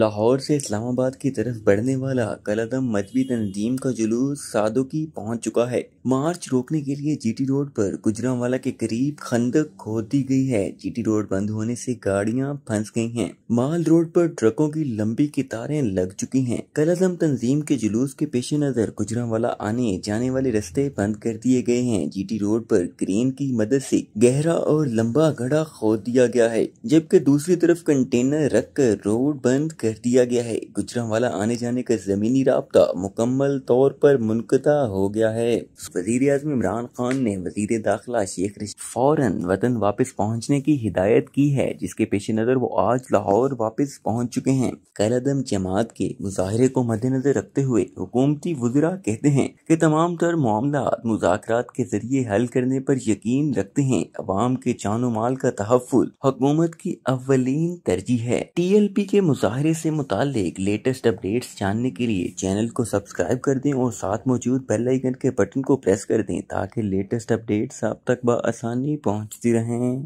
लाहौर से इस्लामाबाद की तरफ बढ़ने वाला कलदम मजबी तंजीम का जुलूस की पहुंच चुका है मार्च रोकने के लिए जीटी रोड पर गुजरावाला के करीब खंदक खोद दी गई है जीटी रोड बंद होने से गाड़ियां फंस गई हैं माल रोड पर ट्रकों की लंबी कतारें लग चुकी हैं कलदम तंजीम के जुलूस के पेश नज़र गुजरावाला आने जाने वाले रस्ते बंद कर दिए गए हैं जी रोड पर क्रेन की मदद ऐसी गहरा और लंबा घड़ा खोद दिया गया है जबकि दूसरी तरफ कंटेनर रख कर रोड बंद कर दिया गया है गुजरावाला आने जाने का जमीनी रबता मुकम्मल तौर पर मुनकता हो गया है वजीर अजम इमरान खान ने वजीर दाखिला शेख रिश फौरन वतन वापस पहुँचने की हिदायत की है जिसके पेश नज़र वो आज लाहौर वापस पहुँच चुके हैं अदम जमात के मुजाहरे को मद्देनजर रखते हुए हुकूमती वजरा कहते हैं की तमाम तर मामला मुजाकर के जरिए हल करने पर यकीन रखते हैं अवाम के जानो माल का तहफुल हुकूमत की अवलिन तरजीह है टी एल पी के मुजाहरे मुजाहरे से मुतक लेटेस्ट अपडेट्स जानने के लिए चैनल को सब्सक्राइब कर दें और साथ मौजूद बेल आइकन के बटन को प्रेस कर दें ताकि लेटेस्ट अपडेट्स आप तक बसानी पहुँचती रहें